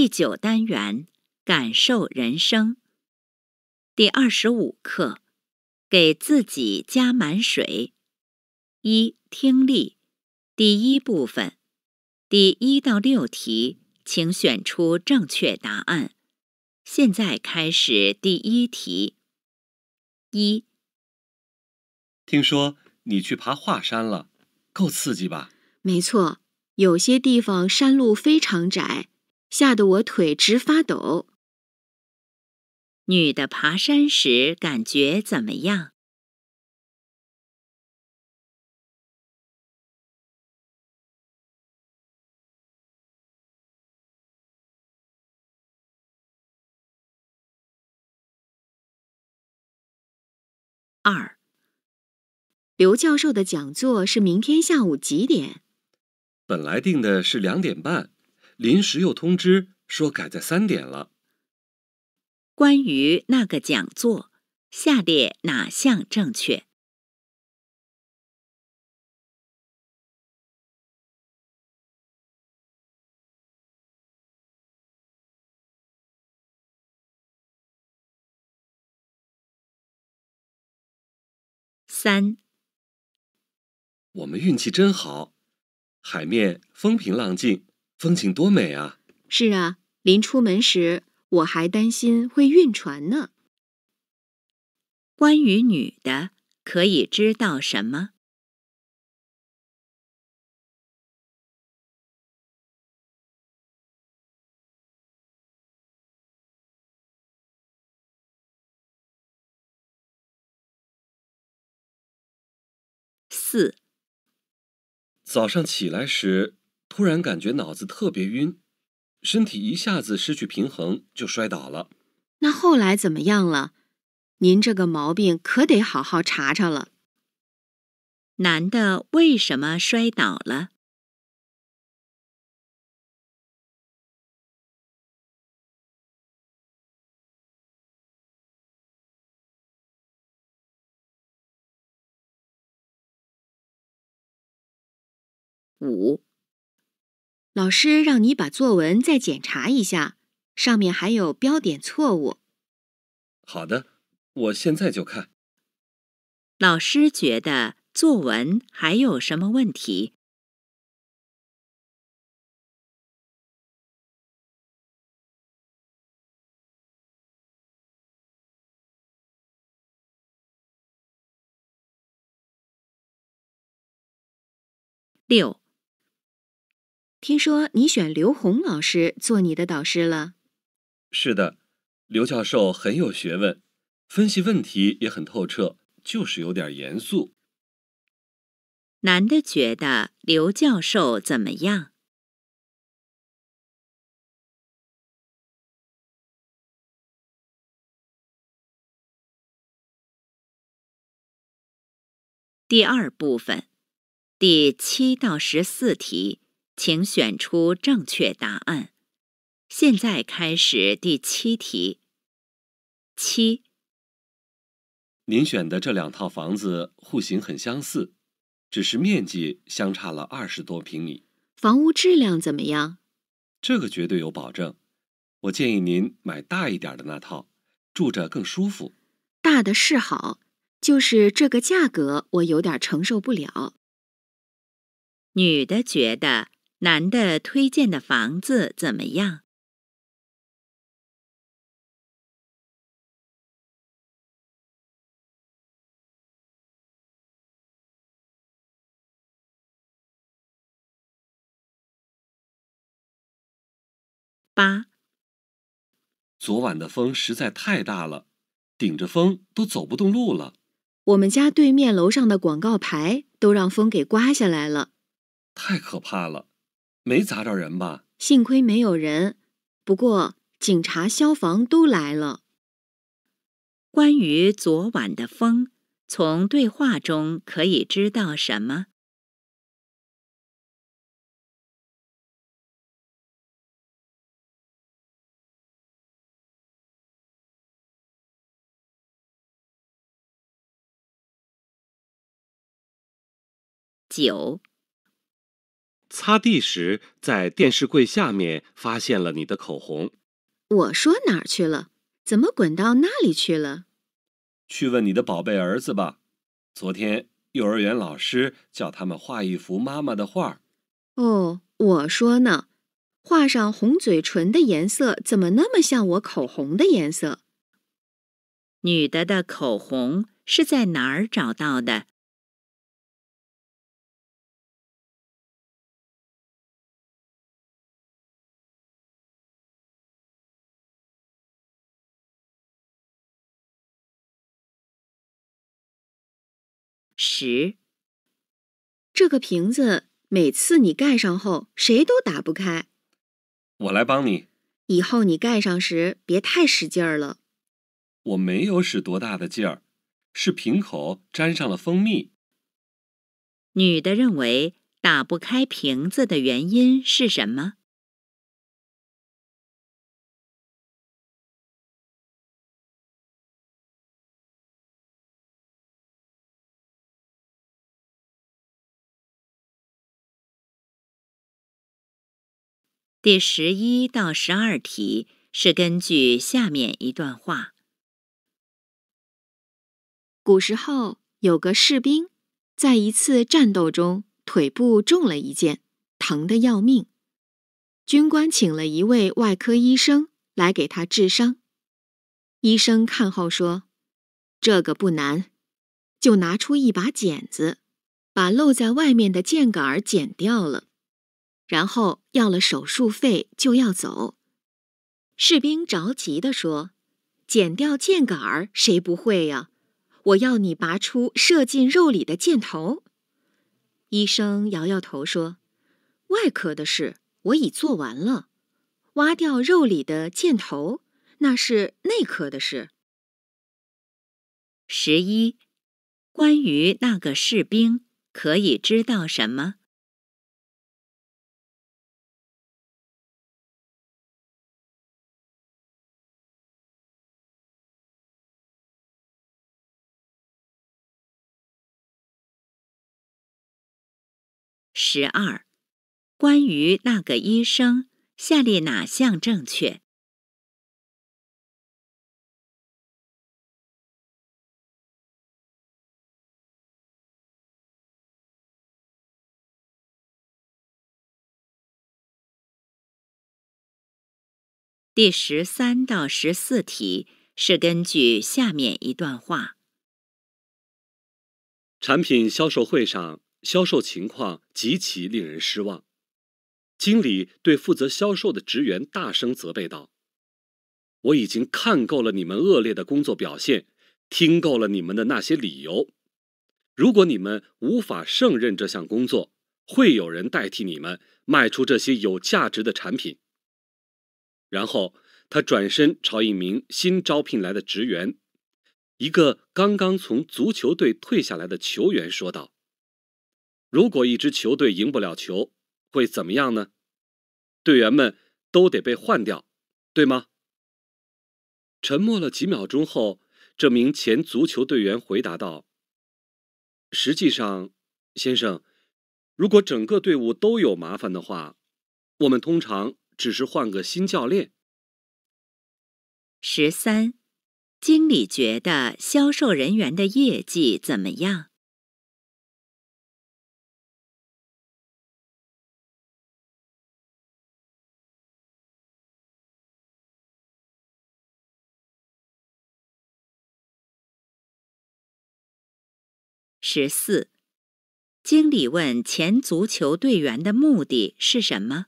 第九单元，感受人生。第二十五课，给自己加满水。一、听力，第一部分，第一到六题，请选出正确答案。现在开始第一题。一，听说你去爬华山了，够刺激吧？没错，有些地方山路非常窄。吓得我腿直发抖。女的爬山时感觉怎么样？二。刘教授的讲座是明天下午几点？本来定的是两点半。临时又通知说改在三点了。关于那个讲座，下列哪项正确？三，我们运气真好，海面风平浪静。风景多美啊！是啊，临出门时我还担心会晕船呢。关于女的，可以知道什么？四。早上起来时。突然感觉脑子特别晕，身体一下子失去平衡就摔倒了。那后来怎么样了？您这个毛病可得好好查查了。男的为什么摔倒了？五。老师让你把作文再检查一下，上面还有标点错误。好的，我现在就看。老师觉得作文还有什么问题？六。听说你选刘宏老师做你的导师了，是的，刘教授很有学问，分析问题也很透彻，就是有点严肃。男的觉得刘教授怎么样？第二部分，第七到十四题。请选出正确答案。现在开始第七题。七，您选的这两套房子户型很相似，只是面积相差了二十多平米。房屋质量怎么样？这个绝对有保证。我建议您买大一点的那套，住着更舒服。大的是好，就是这个价格我有点承受不了。女的觉得。男的推荐的房子怎么样？八。昨晚的风实在太大了，顶着风都走不动路了。我们家对面楼上的广告牌都让风给刮下来了，太可怕了。没砸着人吧？幸亏没有人，不过警察、消防都来了。关于昨晚的风，从对话中可以知道什么？九。擦地时，在电视柜下面发现了你的口红。我说哪儿去了？怎么滚到那里去了？去问你的宝贝儿子吧。昨天幼儿园老师叫他们画一幅妈妈的画。哦，我说呢，画上红嘴唇的颜色怎么那么像我口红的颜色？女的的口红是在哪儿找到的？十，这个瓶子每次你盖上后，谁都打不开。我来帮你。以后你盖上时，别太使劲儿了。我没有使多大的劲儿，是瓶口沾上了蜂蜜。女的认为打不开瓶子的原因是什么？第十一到十二题是根据下面一段话：古时候有个士兵，在一次战斗中腿部中了一箭，疼得要命。军官请了一位外科医生来给他治伤。医生看后说：“这个不难。”就拿出一把剪子，把露在外面的箭杆剪掉了。然后要了手术费就要走，士兵着急地说：“剪掉箭杆儿谁不会呀？我要你拔出射进肉里的箭头。”医生摇摇头说：“外科的事我已做完了，挖掉肉里的箭头那是内科的事。”十一，关于那个士兵可以知道什么？十二，关于那个医生，下列哪项正确？第十三到十四题是根据下面一段话：产品销售会上。销售情况极其令人失望，经理对负责销售的职员大声责备道：“我已经看够了你们恶劣的工作表现，听够了你们的那些理由。如果你们无法胜任这项工作，会有人代替你们卖出这些有价值的产品。”然后，他转身朝一名新招聘来的职员，一个刚刚从足球队退下来的球员说道。如果一支球队赢不了球，会怎么样呢？队员们都得被换掉，对吗？沉默了几秒钟后，这名前足球队员回答道：“实际上，先生，如果整个队伍都有麻烦的话，我们通常只是换个新教练。”十三，经理觉得销售人员的业绩怎么样？十四，经理问前足球队员的目的是什么？